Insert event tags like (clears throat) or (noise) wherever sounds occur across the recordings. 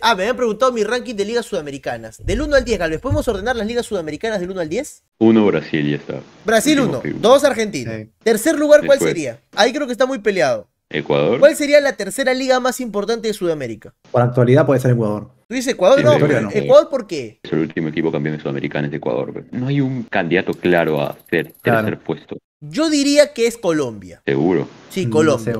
Ah, me habían preguntado mi ranking de ligas sudamericanas. Del 1 al 10, Galvez, ¿podemos ordenar las ligas sudamericanas del 1 al 10? 1 Brasil ya está. Brasil 1, 2 Argentina. Tercer lugar, ¿cuál sería? Ahí creo que está muy peleado. Ecuador. ¿Cuál sería la tercera liga más importante de Sudamérica? Por actualidad puede ser Ecuador. Tú dices Ecuador, no, ¿Ecuador por qué? Es el último equipo campeón de es Ecuador. No hay un candidato claro a ser tercer puesto. Yo diría que es Colombia. Seguro. Sí, Colombia.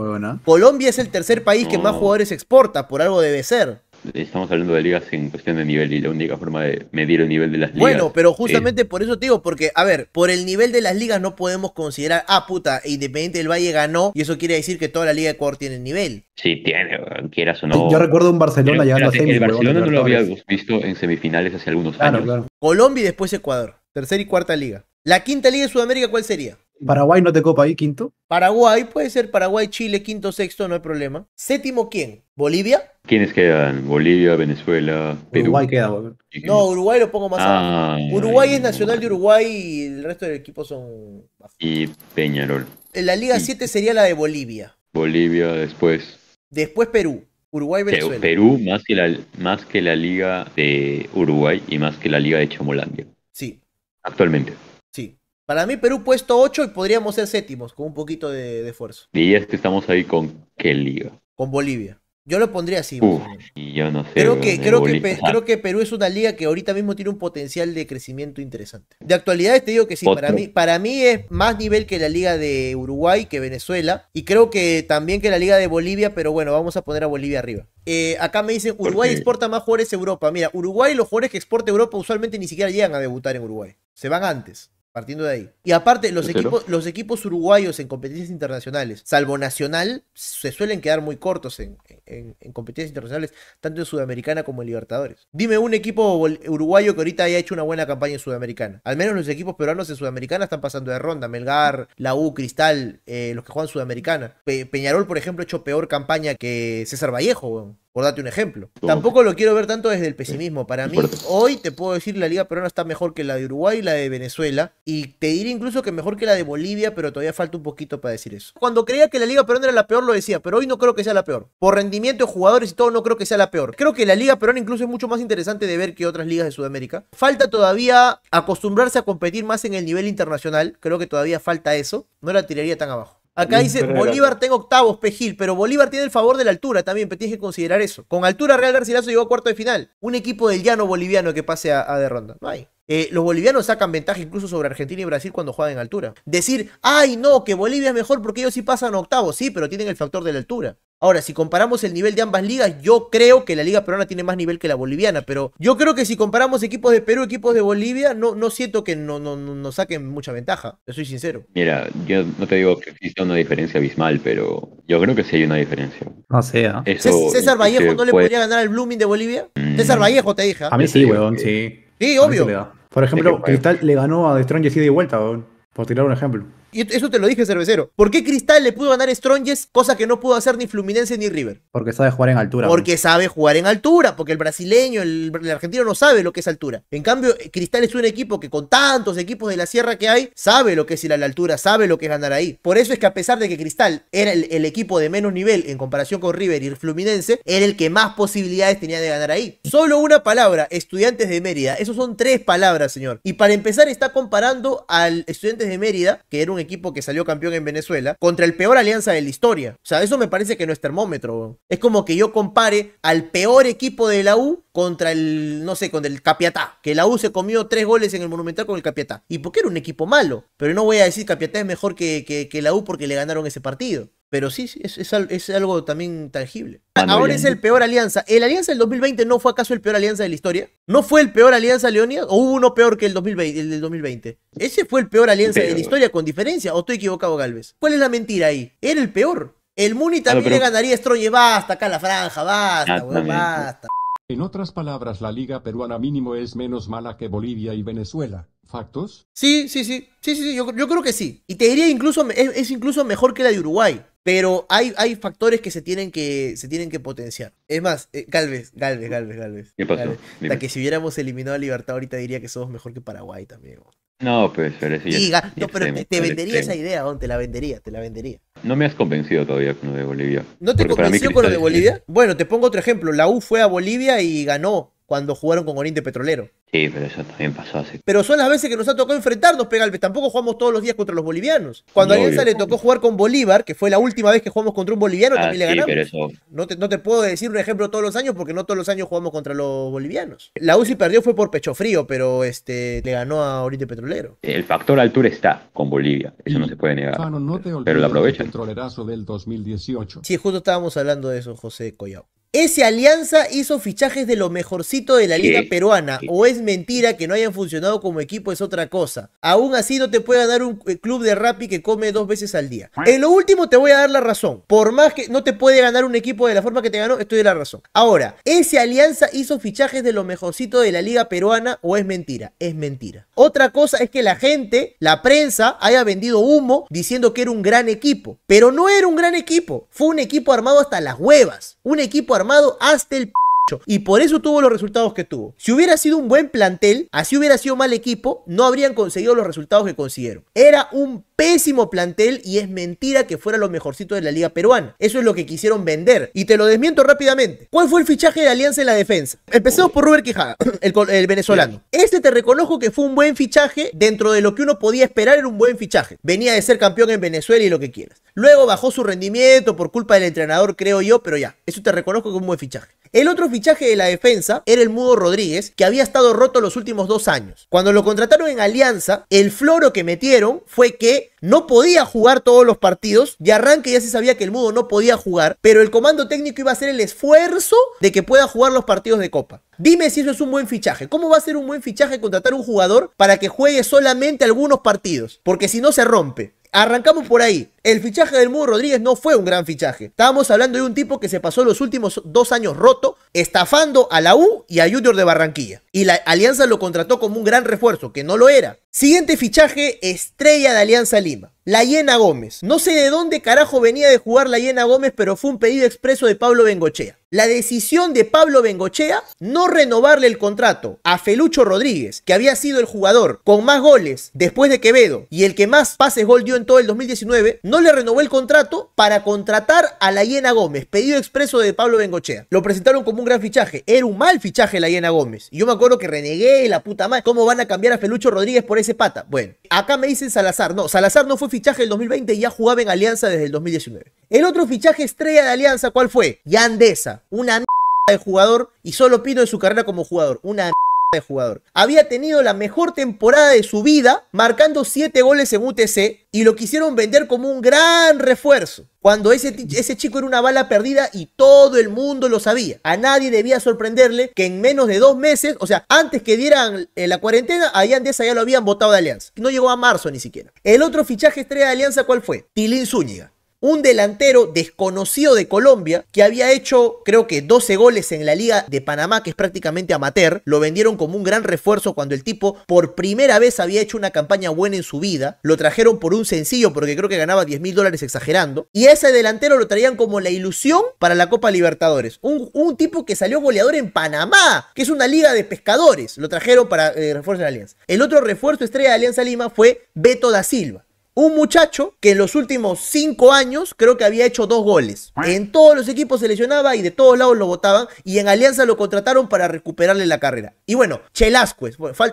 Colombia es el tercer país que más jugadores exporta, por algo debe ser estamos hablando de ligas en cuestión de nivel y la única forma de medir el nivel de las ligas. Bueno, pero justamente por eso te digo, porque, a ver, por el nivel de las ligas no podemos considerar, ah, puta, Independiente del Valle ganó y eso quiere decir que toda la Liga de Ecuador tiene nivel. Sí, tiene, quieras o no. Yo recuerdo un Barcelona llegando a semifinales El Barcelona no lo habíamos visto en semifinales hace algunos claro, años. Claro. Colombia y después Ecuador. Tercera y cuarta liga. ¿La quinta liga de Sudamérica cuál sería? Paraguay no te copa ahí, quinto. Paraguay puede ser Paraguay, Chile, quinto, sexto, no hay problema. Séptimo, ¿quién? ¿Bolivia? ¿Quiénes quedan? Bolivia, Venezuela, Perú. Uruguay queda. No, Uruguay lo pongo más ah, abajo. Uruguay es nacional de Uruguay y el resto del equipo son. Y Peñarol. Eh, la Liga 7 sería la de Bolivia. Bolivia después. Después Perú. Uruguay, Venezuela. Perú más que, la, más que la Liga de Uruguay y más que la Liga de Chamolandia. Sí. Actualmente. Para mí, Perú puesto 8 y podríamos ser séptimos con un poquito de, de esfuerzo. Dirías que estamos ahí con qué liga. Con Bolivia. Yo lo pondría así. yo no sé. Creo que, creo, que, creo que Perú es una liga que ahorita mismo tiene un potencial de crecimiento interesante. De actualidades te digo que sí, para mí, para mí es más nivel que la liga de Uruguay, que Venezuela, y creo que también que la liga de Bolivia, pero bueno, vamos a poner a Bolivia arriba. Eh, acá me dicen, Uruguay exporta más jugadores a Europa. Mira, Uruguay, los jugadores que exporta Europa usualmente ni siquiera llegan a debutar en Uruguay. Se van antes. Partiendo de ahí. Y aparte, los equipos, los equipos uruguayos en competencias internacionales, salvo nacional, se suelen quedar muy cortos en, competencias internacionales, tanto en Sudamericana como en Libertadores. Dime un equipo uruguayo que ahorita haya hecho una buena campaña en Sudamericana. Al menos los equipos peruanos en Sudamericana están pasando de ronda. Melgar, La U, Cristal, eh, los que juegan Sudamericana. Peñarol, por ejemplo, ha hecho peor campaña que César Vallejo. weón por darte un ejemplo. Tampoco lo quiero ver tanto desde el pesimismo. Para mí, hoy te puedo decir la Liga Peruana está mejor que la de Uruguay y la de Venezuela. Y te diré incluso que mejor que la de Bolivia, pero todavía falta un poquito para decir eso. Cuando creía que la Liga Peruana era la peor, lo decía, pero hoy no creo que sea la peor. Por rendimiento de jugadores y todo, no creo que sea la peor. Creo que la Liga Peruana incluso es mucho más interesante de ver que otras ligas de Sudamérica. Falta todavía acostumbrarse a competir más en el nivel internacional. Creo que todavía falta eso. No la tiraría tan abajo. Acá dice Bolívar tengo octavos, Pejil, pero Bolívar tiene el favor de la altura también, pero tienes que considerar eso. Con altura Real Garcilaso llegó a cuarto de final. Un equipo del llano boliviano que pase a, de ronda. Eh, los bolivianos sacan ventaja incluso sobre Argentina y Brasil cuando juegan en altura. Decir, ay no, que Bolivia es mejor porque ellos sí pasan a octavos, sí, pero tienen el factor de la altura. Ahora, si comparamos el nivel de ambas ligas, yo creo que la liga peruana tiene más nivel que la boliviana, pero yo creo que si comparamos equipos de Perú, y equipos de Bolivia, no, no siento que no, no, saquen mucha ventaja, yo soy sincero. Mira, yo no te digo que exista una diferencia abismal, pero yo creo que sí hay una diferencia. No sea. ¿César Vallejo no le podría ganar al Blooming de Bolivia? Mm. César Vallejo, te dije. ¿ah? A mí sí, weón, sí. Sí, obvio. Por ejemplo, Cristal le ganó a The y de y vuelta, weón, por tirar un ejemplo. Y eso te lo dije, cervecero. ¿Por qué Cristal le pudo ganar Strongest, cosa que no pudo hacer ni Fluminense ni River? Porque sabe jugar en altura. Porque sabe jugar en altura, porque el brasileño, el, argentino no sabe lo que es altura. En cambio, eh, Cristal es un equipo que con tantos equipos de la sierra que hay, sabe lo que es ir a la altura, sabe lo que es ganar ahí. Por eso es que a pesar de que Cristal era el, equipo de menos nivel en comparación con River y Fluminense, era el que más posibilidades tenía de ganar ahí. Solo una palabra, estudiantes de Mérida. Esos son tres palabras, señor. Y para empezar, está comparando al estudiantes de Mérida, que era un equipo que salió campeón en Venezuela contra el peor alianza de la historia. O sea, eso me parece que no es termómetro. Es como que yo compare al peor equipo de la U contra el, no sé, contra el Capiatá. Que la U se comió tres goles en el Monumental con el Capiatá. Y porque era un equipo malo. Pero no voy a decir Capiatá es mejor que la U porque le ganaron ese partido. Pero sí, es, es, algo también tangible. Ahora es el peor alianza. ¿El alianza del 2020 no fue acaso el peor alianza de la historia? ¿No fue el peor alianza Leonidas? ¿O hubo uno peor que el, 2020, del 2020? Ese fue el peor alianza de la historia, con diferencia. ¿O estoy equivocado, Galvez? ¿Cuál es la mentira ahí? Era el peor. El Muni también le ganaría a Stroye. Basta, acá la franja, basta, güey, basta. En otras palabras, la liga peruana mínimo es menos mala que Bolivia y Venezuela. ¿Factos? Sí, sí, sí. Sí, sí, Yo, creo que sí. Y te diría incluso, es incluso mejor que la de Uruguay. Pero hay, hay factores que se tienen que, se tienen que potenciar. Es más, eh, Galvez, Galvez, Galvez, Galvez. ¿Qué pasó? que si hubiéramos eliminado a Libertad ahorita diría que somos mejor que Paraguay también. No, pues, pero sí. pero te, vendería esa idea, don, te la vendería, te la vendería. No me has convencido todavía con lo de Bolivia. ¿No te convenció con lo de Bolivia? Bueno, te pongo otro ejemplo. La U fue a Bolivia y ganó cuando jugaron con Oriente Petrolero. Sí, pero eso también pasó así. Pero son las veces que nos ha tocado enfrentarnos, Pegalves. Tampoco jugamos todos los días contra los bolivianos. Cuando a Alianza le tocó jugar con Bolívar, que fue la última vez que jugamos contra un boliviano, también le ah, ganamos. pero eso... no, te, puedo decir un ejemplo todos los años, porque no todos los años jugamos contra los bolivianos. La UCI perdió fue por pecho frío, pero este, le ganó a Oriente Petrolero. El factor altura está con Bolivia. Eso no se puede negar. Pero no te pero lo aprovechan. del 2018. Sí, justo estábamos hablando de eso, José Collao. Ese Alianza hizo fichajes de lo mejorcito de la liga peruana. O es mentira que no hayan funcionado como equipo, es otra cosa. Aún así no te puede ganar un eh, club de rapi que come dos veces al día. En lo último te voy a dar la razón. Por más que no te puede ganar un equipo de la forma que te ganó, estoy de la razón. Ahora, ese Alianza hizo fichajes de lo mejorcito de la liga peruana o es mentira. Es mentira. Otra cosa es que la gente, la prensa, haya vendido humo diciendo que era un gran equipo. Pero no era un gran equipo. Fue un equipo armado hasta las huevas. Un equipo armado armado hasta el y por eso tuvo los resultados que tuvo. Si hubiera sido un buen plantel, así hubiera sido mal equipo, no habrían conseguido los resultados que consiguieron. Era un pésimo plantel y es mentira que fuera los mejorcitos de la liga peruana. Eso es lo que quisieron vender. Y te lo desmiento rápidamente. ¿Cuál fue el fichaje de Alianza en la defensa? Empecemos por Rubén Quijada, (clears throat) el, venezolano. Este te reconozco que fue un buen fichaje dentro de lo que uno podía esperar era un buen fichaje. Venía de ser campeón en Venezuela y lo que quieras. Luego bajó su rendimiento por culpa del entrenador, creo yo, pero ya, eso te reconozco que un buen fichaje. El otro fichaje de la defensa era el Mudo Rodríguez, que había estado roto los últimos dos años. Cuando lo contrataron en Alianza, el floro que metieron fue que no podía jugar todos los partidos. De arranque ya se sabía que el Mudo no podía jugar, pero el comando técnico iba a hacer el esfuerzo de que pueda jugar los partidos de Copa. Dime si eso es un buen fichaje. ¿Cómo va a ser un buen fichaje contratar un jugador para que juegue solamente algunos partidos? Porque si no se rompe. Arrancamos por ahí. El fichaje del Mudo Rodríguez no fue un gran fichaje. Estábamos hablando de un tipo que se pasó los últimos dos años roto, estafando a la U y a Junior de Barranquilla. Y la Alianza lo contrató como un gran refuerzo, que no lo era. Siguiente fichaje, estrella de Alianza Lima, la Hiena Gómez. No sé de dónde carajo venía de jugar la Hiena Gómez, pero fue un pedido expreso de Pablo Bengochea. La decisión de Pablo Bengochea no renovarle el contrato a Felucho Rodríguez, que había sido el jugador con más goles después de Quevedo y el que más pases gol dio en todo el 2019, no le renovó el contrato para contratar a la Hiena Gómez, pedido expreso de Pablo Bengochea. Lo presentaron como un gran fichaje, era un mal fichaje la Hiena Gómez. Y yo me acuerdo que renegué la puta madre, ¿cómo van a cambiar a Felucho Rodríguez por ese pata. Bueno, acá me dicen Salazar. No, Salazar no fue fichaje del 2020 y ya jugaba en Alianza desde el 2019. El otro fichaje estrella de Alianza, ¿cuál fue? Yandesa. Una de jugador y solo pino en su carrera como jugador. Una de jugador. Había tenido la mejor temporada de su vida, marcando 7 goles en UTC, y lo quisieron vender como un gran refuerzo, cuando ese, ese, chico era una bala perdida y todo el mundo lo sabía. A nadie debía sorprenderle que en menos de dos meses, o sea, antes que dieran eh, la cuarentena, allá Deza ya lo habían votado de Alianza. No llegó a marzo ni siquiera. El otro fichaje estrella de Alianza, ¿cuál fue? Tilín Zúñiga un delantero desconocido de Colombia que había hecho creo que 12 goles en la Liga de Panamá, que es prácticamente amateur. Lo vendieron como un gran refuerzo cuando el tipo por primera vez había hecho una campaña buena en su vida. Lo trajeron por un sencillo porque creo que ganaba 10 mil dólares exagerando. Y ese delantero lo traían como la ilusión para la Copa Libertadores. Un, tipo que salió goleador en Panamá, que es una liga de pescadores. Lo trajeron para el eh, refuerzo de la Alianza. El otro refuerzo estrella de Alianza Lima fue Beto da Silva. Un muchacho que en los últimos cinco años creo que había hecho dos goles. En todos los equipos se lesionaba y de todos lados lo votaban. Y en Alianza lo contrataron para recuperarle la carrera. Y bueno, Chel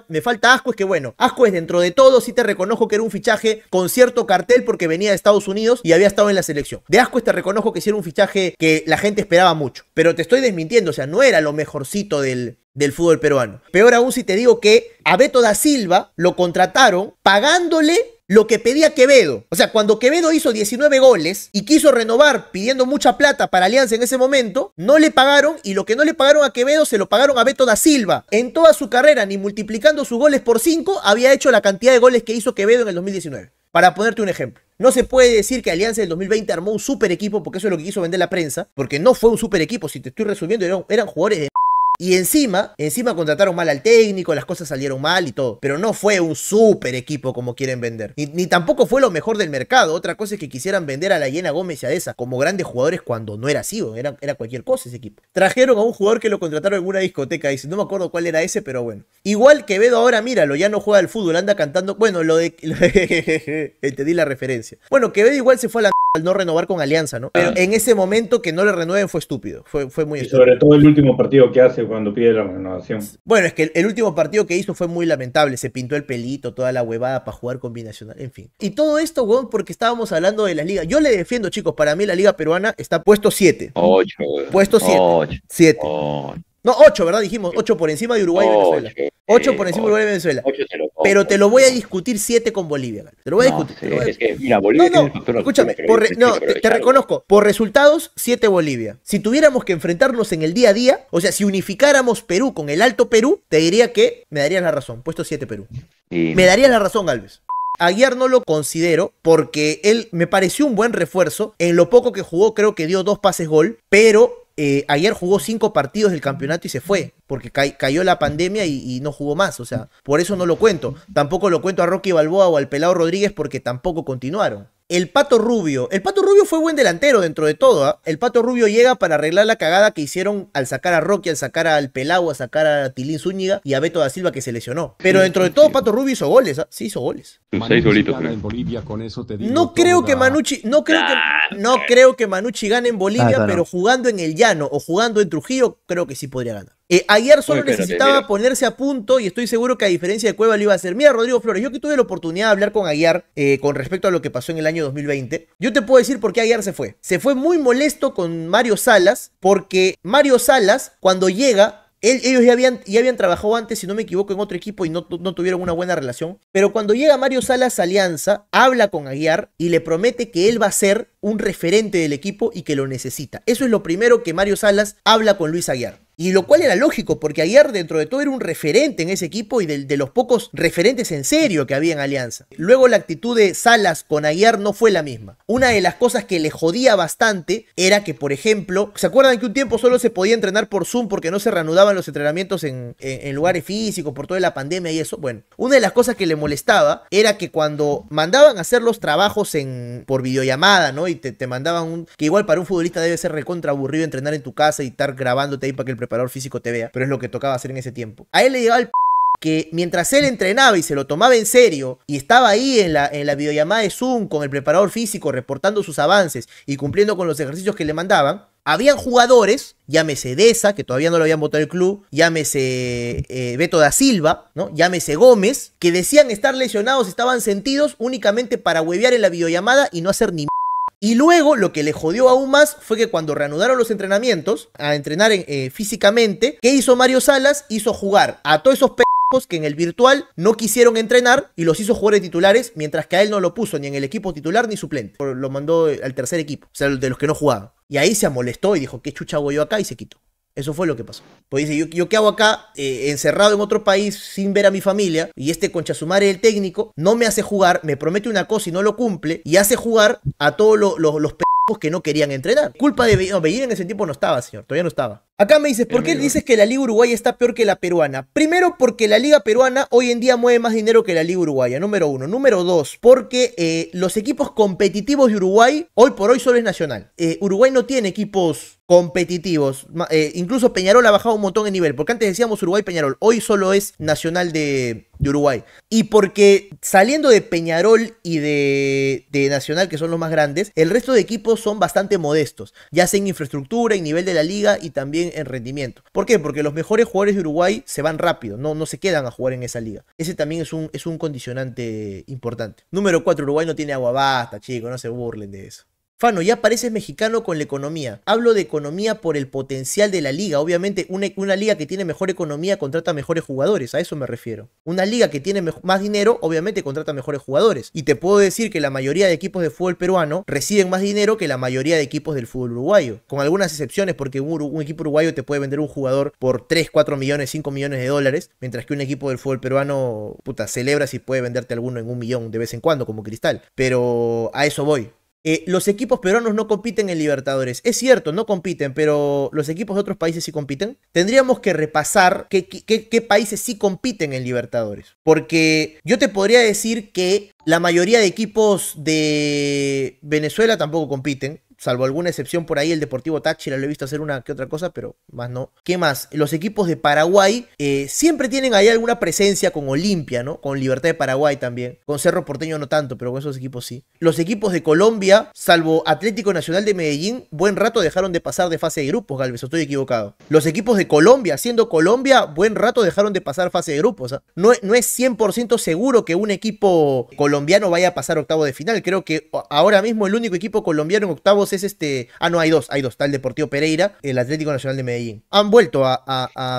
me falta Ascuez, que bueno. Ascuez, dentro de todo, sí te reconozco que era un fichaje con cierto cartel porque venía de Estados Unidos y había estado en la selección. De Ascuez te reconozco que sí era un fichaje que la gente esperaba mucho. Pero te estoy desmintiendo. O sea, no era lo mejorcito del, del fútbol peruano. Peor aún si te digo que a Beto da Silva lo contrataron pagándole lo que pedía Quevedo. O sea, cuando Quevedo hizo 19 goles y quiso renovar pidiendo mucha plata para Alianza en ese momento, no le pagaron y lo que no le pagaron a Quevedo se lo pagaron a Beto da Silva. En toda su carrera, ni multiplicando sus goles por 5, había hecho la cantidad de goles que hizo Quevedo en el 2019. Para ponerte un ejemplo. No se puede decir que Alianza el 2020 armó un super equipo, porque eso es lo que quiso vender la prensa, porque no fue un super equipo, si te estoy resumiendo, eran jugadores de y encima, encima contrataron mal al técnico, las cosas salieron mal y todo. Pero no fue un super equipo como quieren vender. Ni, tampoco fue lo mejor del mercado. Otra cosa es que quisieran vender a la Yena Gómez y a esa como grandes jugadores cuando no era así, era, era cualquier cosa ese equipo. Trajeron a un jugador que lo contrataron en una discoteca. Dice, no me acuerdo cuál era ese, pero bueno. Igual Quevedo ahora, míralo, ya no juega al fútbol, anda cantando. Bueno, lo de. (laughs) Lo de entendí la referencia. Bueno, Quevedo igual se fue a la al no renovar con Alianza, ¿no? Pero ah. en ese momento que no le renueven fue estúpido, fue, fue muy y sobre todo el último partido que hace cuando pide la renovación. Bueno, es que el, último partido que hizo fue muy lamentable, se pintó el pelito, toda la huevada para jugar combinacional, en fin. Y todo esto, weón, porque estábamos hablando de la liga. Yo le defiendo, chicos, para mí la liga peruana está puesto 7. 8. Puesto 7. 7. No, 8, ¿verdad? Dijimos 8 por encima de Uruguay y Venezuela. 8 eh, por encima de Uruguay y Venezuela. Pero te lo voy a discutir 7 con Bolivia. Te lo voy a discutir. Es que, mira, Bolivia no, no, escúchame, no, te, reconozco. Por resultados, 7 Bolivia. Si tuviéramos que enfrentarnos en el día a día, o sea, si unificáramos Perú con el Alto Perú, te diría que me darías la razón. Puesto 7 Perú. Me darías la razón, Alves. Aguiar no lo considero porque él me pareció un buen refuerzo. En lo poco que jugó creo que dio dos pases gol, pero eh, ayer jugó cinco partidos del campeonato y se fue, porque cayó la pandemia y, y, no jugó más. O sea, por eso no lo cuento. Tampoco lo cuento a Rocky Balboa o al Pelado Rodríguez porque tampoco continuaron el Pato Rubio. El Pato Rubio fue buen delantero dentro de todo. ¿ah? El Pato Rubio llega para arreglar la cagada que hicieron al sacar a Rocky, al sacar al Pelao, a sacar a Tilín Zúñiga y a Beto da Silva que se lesionó. Pero dentro de todo, Pato Rubio hizo goles. ¿ah? Sí, hizo goles. con eso no creo que Manucci, no creo que, no creo que Manucci gane en Bolivia, pero jugando en el llano o jugando en Trujillo, creo que sí podría ganar. Eh, Aguiar solo necesitaba ponerse a punto y estoy seguro que a diferencia de Cueva lo iba a hacer. Mira, Rodrigo Flores, yo que tuve la oportunidad de hablar con Aguiar eh, con respecto a lo que pasó en el año 2020, yo te puedo decir por qué Aguiar se fue. Se fue muy molesto con Mario Salas porque Mario Salas, cuando llega, ellos ya habían, trabajado antes, si no me equivoco, en otro equipo y no, tuvieron una buena relación. Pero cuando llega Mario Salas Alianza, habla con Aguiar y le promete que él va a ser un referente del equipo y que lo necesita. Eso es lo primero que Mario Salas habla con Luis Aguiar. Y lo cual era lógico, porque Aguiar dentro de todo era un referente en ese equipo y de, los pocos referentes en serio que había en Alianza. Luego la actitud de Salas con Aguiar no fue la misma. Una de las cosas que le jodía bastante era que, por ejemplo, ¿se acuerdan que un tiempo solo se podía entrenar por Zoom porque no se reanudaban los entrenamientos en, lugares físicos por toda la pandemia y eso? Bueno, una de las cosas que le molestaba era que cuando mandaban a hacer los trabajos en, por videollamada, ¿no? Y te, mandaban un... que igual para un futbolista debe ser recontra aburrido entrenar en tu casa y estar grabándote ahí para que el preparador físico te vea, pero es lo que tocaba hacer en ese tiempo. A él le llegaba el que mientras él entrenaba y se lo tomaba en serio y estaba ahí en la, en la videollamada de Zoom con el preparador físico reportando sus avances y cumpliendo con los ejercicios que le mandaban, habían jugadores, llámese Deza, que todavía no lo habían votado el club, llámese eh, Beto da Silva, ¿no? llámese Gómez, que decían estar lesionados, estaban sentidos únicamente para huevear en la videollamada y no hacer ni y luego lo que le jodió aún más fue que cuando reanudaron los entrenamientos, a entrenar eh, físicamente, ¿qué hizo Mario Salas? Hizo jugar a todos esos p que en el virtual no quisieron entrenar y los hizo jugar titulares, mientras que a él no lo puso ni en el equipo titular ni suplente. Lo mandó al tercer equipo, o sea, de los que no jugaban. Y ahí se amolestó y dijo, ¿qué chucha hago yo acá? Y se quitó. Eso fue lo que pasó. Pues dice, yo, qué hago acá, eh, encerrado en otro país, sin ver a mi familia, y este conchazumare, el técnico, no me hace jugar, me promete una cosa y no lo cumple, y hace jugar a todos los p*** que no querían entrenar. Culpa de Bellín. en ese tiempo no estaba, señor, todavía no estaba. Acá me dices, ¿por qué dices que la Liga Uruguaya está peor que la peruana? Primero, porque la Liga Peruana hoy en día mueve más dinero que la Liga Uruguaya, número uno. Número dos, porque eh, los equipos competitivos de Uruguay, hoy por hoy solo es nacional. Eh, Uruguay no tiene equipos competitivos. Eh, incluso Peñarol ha bajado un montón de nivel, porque antes decíamos Uruguay-Peñarol, hoy solo es nacional de, Uruguay. Y porque saliendo de Peñarol y de, de, Nacional, que son los más grandes, el resto de equipos son bastante modestos, ya sea en infraestructura, en nivel de la liga y también en, rendimiento. ¿Por qué? Porque los mejores jugadores de Uruguay se van rápido, no, no se quedan a jugar en esa liga. Ese también es un, es un condicionante importante. Número 4, Uruguay no tiene agua basta, chicos, no se burlen de eso. Fano, ya pareces mexicano con la economía. Hablo de economía por el potencial de la liga. Obviamente, una, liga que tiene mejor economía contrata mejores jugadores, a eso me refiero. Una liga que tiene más dinero, obviamente contrata mejores jugadores. Y te puedo decir que la mayoría de equipos de fútbol peruano reciben más dinero que la mayoría de equipos del fútbol uruguayo. Con algunas excepciones, porque un, un equipo uruguayo te puede vender un jugador por 3, 4 millones, 5 millones de dólares, mientras que un equipo del fútbol peruano, puta, celebra si puede venderte alguno en un millón de vez en cuando, como cristal. Pero a eso voy. Eh, los equipos peruanos no compiten en Libertadores. Es cierto, no compiten, pero los equipos de otros países sí compiten. Tendríamos que repasar qué países sí compiten en Libertadores. Porque yo te podría decir que la mayoría de equipos de Venezuela tampoco compiten salvo alguna excepción por ahí, el Deportivo Táchira lo he visto hacer una que otra cosa, pero más no. ¿Qué más? Los equipos de Paraguay eh, siempre tienen ahí alguna presencia con Olimpia, ¿no? Con Libertad de Paraguay también. Con Cerro Porteño no tanto, pero con esos equipos sí. Los equipos de Colombia, salvo Atlético Nacional de Medellín, buen rato dejaron de pasar de fase de grupos, Galvez, estoy equivocado. Los equipos de Colombia, siendo Colombia, buen rato dejaron de pasar fase de grupos. ¿ah? No, no es 100% seguro que un equipo colombiano vaya a pasar octavo de final. Creo que ahora mismo el único equipo colombiano en octavos es este. Ah, no, hay dos, hay dos. Está el Deportivo Pereira, el Atlético Nacional de Medellín. Han vuelto a,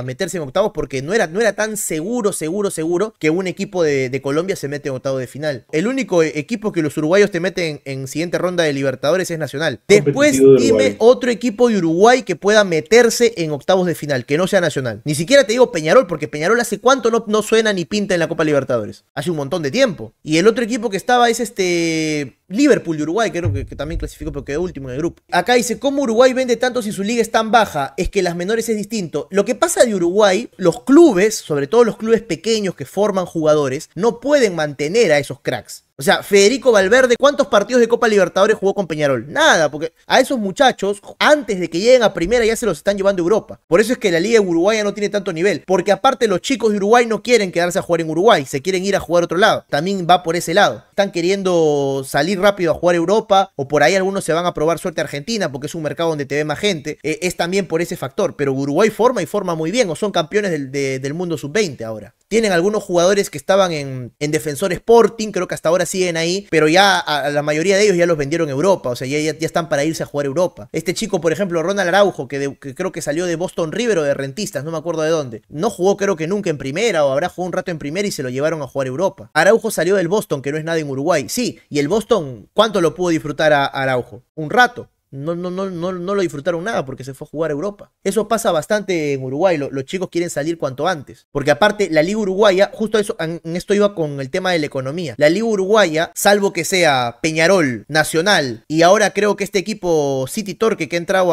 meterse en octavos porque no era, no era tan seguro, seguro, seguro que un equipo de, Colombia se mete en octavo de final. El único e, equipo que los uruguayos te meten en, siguiente ronda de Libertadores es Nacional. Después dime otro equipo de Uruguay que pueda meterse en octavos de final, que no sea Nacional. Ni siquiera te digo Peñarol, porque Peñarol hace cuánto no, no suena ni pinta en la Copa Libertadores. Hace un montón de tiempo. Y el otro equipo que estaba es este Liverpool de Uruguay, creo que, también clasificó, porque quedó último grupo. Acá dice, ¿cómo Uruguay vende tanto si su liga es tan baja? Es que las menores es distinto. Lo que pasa de Uruguay, los clubes, sobre todo los clubes pequeños que forman jugadores, no pueden mantener a esos cracks. O sea, Federico Valverde, ¿cuántos partidos de Copa Libertadores jugó con Peñarol? Nada, porque a esos muchachos, antes de que lleguen a primera, ya se los están llevando a Europa. Por eso es que la Liga Uruguaya no tiene tanto nivel, porque aparte los chicos de Uruguay no quieren quedarse a jugar en Uruguay, se quieren ir a jugar a otro lado. También va por ese lado. Están queriendo salir rápido a jugar a Europa, o por ahí algunos se van a probar suerte a Argentina, porque es un mercado donde te ve más gente. Eh, es también por ese factor, pero Uruguay forma y forma muy bien, o son campeones del, del mundo sub-20 ahora. Tienen algunos jugadores que estaban en, Defensor Sporting, creo que hasta ahora siguen ahí, pero ya la mayoría de ellos ya los vendieron a Europa, o sea, ya, ya, están para irse a jugar a Europa. Este chico, por ejemplo, Ronald Araujo, que, creo que salió de Boston River o de Rentistas, no me acuerdo de dónde, no jugó creo que nunca en primera o habrá jugado un rato en primera y se lo llevaron a jugar a Europa. Araujo salió del Boston, que no es nada en Uruguay, sí, y el Boston, ¿cuánto lo pudo disfrutar a Araujo? Un rato no, no, no, no, no lo disfrutaron nada porque se fue a jugar a Europa. Eso pasa bastante en Uruguay, los chicos quieren salir cuanto antes. Porque aparte, la Liga Uruguaya, justo eso, en, esto iba con el tema de la economía. La Liga Uruguaya, salvo que sea Peñarol, Nacional, y ahora creo que este equipo City Torque que ha entrado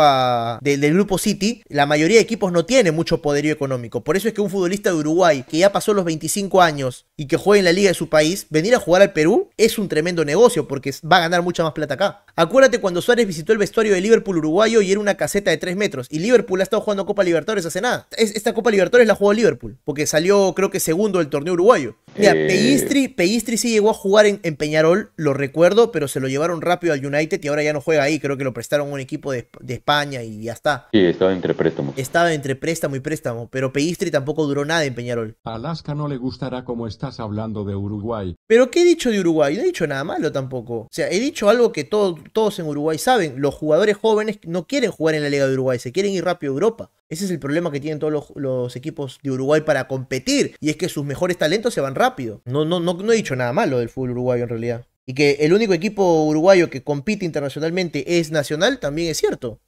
del grupo City, la mayoría de equipos no tiene mucho poderío económico. Por eso es que un futbolista de Uruguay que ya pasó los 25 años y que juega en la liga de su país, venir a jugar al Perú es un tremendo negocio porque va a ganar mucha más plata acá. Acuérdate cuando Suárez visitó el vestuario de Liverpool uruguayo y era una caseta de 3 metros. Y Liverpool ha estado jugando Copa Libertadores hace nada. esta Copa Libertadores la jugó Liverpool, porque salió creo que segundo del torneo uruguayo. Mira, eh... sí llegó a jugar en, Peñarol, lo recuerdo, pero se lo llevaron rápido al United y ahora ya no juega ahí. Creo que lo prestaron a un equipo de, España y ya está. Sí, estaba entre préstamo. Estaba entre préstamo y préstamo, pero Peistri tampoco duró nada en Peñarol. Alaska no le gustará como estás hablando de Uruguay. Pero ¿qué he dicho de Uruguay? No he dicho nada malo tampoco. O sea, he dicho algo que todo, todos en Uruguay saben, los jugadores jóvenes no quieren jugar en la Liga de Uruguay, se quieren ir rápido a Europa. Ese es el problema que tienen todos los, equipos de Uruguay para competir. Y es que sus mejores talentos se van rápido. No, no, no, no he dicho nada malo del fútbol uruguayo en realidad. Y que el único equipo uruguayo que compite internacionalmente es nacional, también es cierto.